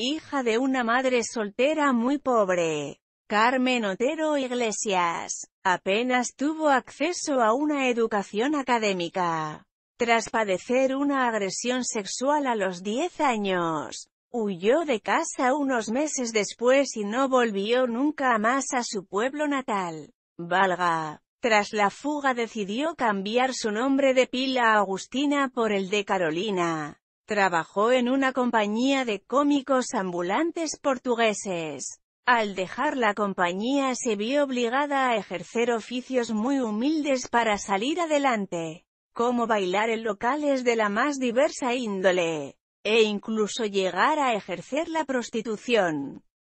hija de una madre soltera muy pobre. Carmen Otero Iglesias, apenas tuvo acceso a una educación académica. Tras padecer una agresión sexual a los 10 años, huyó de casa unos meses después y no volvió nunca más a su pueblo natal, Valga. Tras la fuga decidió cambiar su nombre de pila Agustina por el de Carolina. Trabajó en una compañía de cómicos ambulantes portugueses. Al dejar la compañía se vio obligada a ejercer oficios muy humildes para salir adelante, como bailar en locales de la más diversa índole, e incluso llegar a ejercer la prostitución.